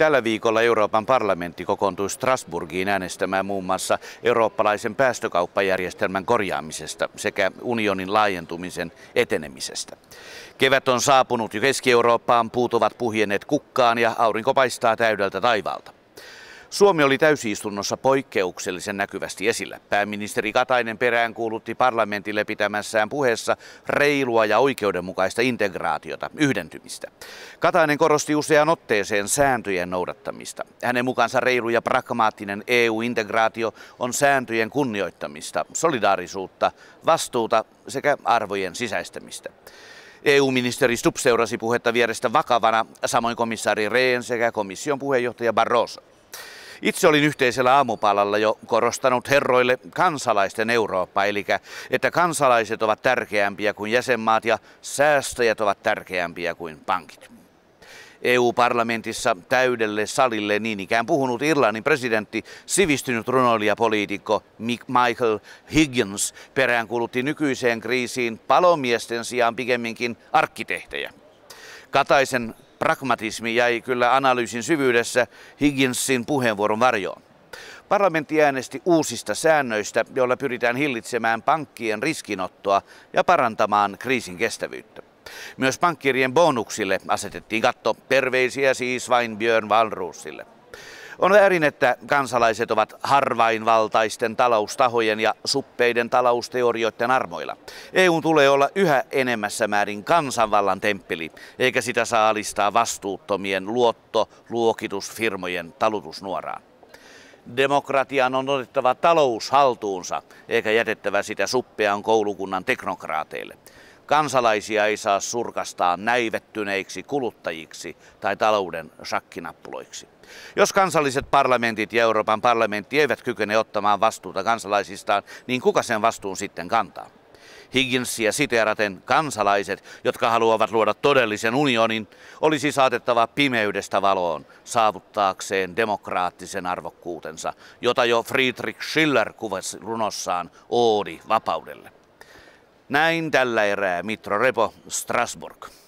Tällä viikolla Euroopan parlamentti kokoontui Strasburgiin äänestämään muun muassa eurooppalaisen päästökauppajärjestelmän korjaamisesta sekä unionin laajentumisen etenemisestä. Kevät on saapunut jo Keski-Eurooppaan, puut ovat puhjenneet kukkaan ja aurinko paistaa täydeltä taivaalta. Suomi oli täysistunnossa poikkeuksellisen näkyvästi esillä. Pääministeri Katainen peräänkuulutti parlamentille pitämässään puheessa reilua ja oikeudenmukaista integraatiota, yhdentymistä. Katainen korosti usean otteeseen sääntöjen noudattamista. Hänen mukaansa reilu ja pragmaattinen EU-integraatio on sääntöjen kunnioittamista, solidaarisuutta, vastuuta sekä arvojen sisäistämistä. EU-ministeri Stubb seurasi puhetta vierestä vakavana, samoin komissaari Rehn sekä komission puheenjohtaja Barroso. Itse olin yhteisellä aamupalalla jo korostanut herroille kansalaisten Eurooppa, eli että kansalaiset ovat tärkeämpiä kuin jäsenmaat ja säästäjät ovat tärkeämpiä kuin pankit. EU-parlamentissa täydelle salille niin ikään puhunut Irlannin presidentti, sivistynyt runoilijapoliitikko Michael Higgins peräänkuulutti nykyiseen kriisiin palomiesten sijaan pikemminkin arkkitehtejä. Kataisen pragmatismi jäi kyllä analyysin syvyydessä Higginsin puheenvuoron varjoon. Parlamentti äänesti uusista säännöistä, joilla pyritään hillitsemään pankkien riskinottoa ja parantamaan kriisin kestävyyttä. Myös pankkirien bonuksille asetettiin katto, terveisiä siis vain Björn Valruusille. On väärin, että kansalaiset ovat harvainvaltaisten taloustahojen ja suppeiden talousteorioiden armoilla. EU tulee olla yhä enemmässä määrin kansanvallan temppeli, eikä sitä saa alistaa vastuuttomien luotto, luokitusfirmojen talutusnuoraan. Demokratian on otettava talous haltuunsa, eikä jätettävä sitä suppean koulukunnan teknokraateille. Kansalaisia ei saa surkastaa näivettyneiksi kuluttajiksi tai talouden shakkinappuloiksi. Jos kansalliset parlamentit ja Euroopan parlamentti eivät kykene ottamaan vastuuta kansalaisistaan, niin kuka sen vastuun sitten kantaa? Higginsia siteeraten kansalaiset, jotka haluavat luoda todellisen unionin, olisi saatettava pimeydestä valoon saavuttaakseen demokraattisen arvokkuutensa, jota jo Friedrich Schiller kuvasi runossaan Oodi vapaudelle. Näin tällä erää Mitro Repo, Strasbourg.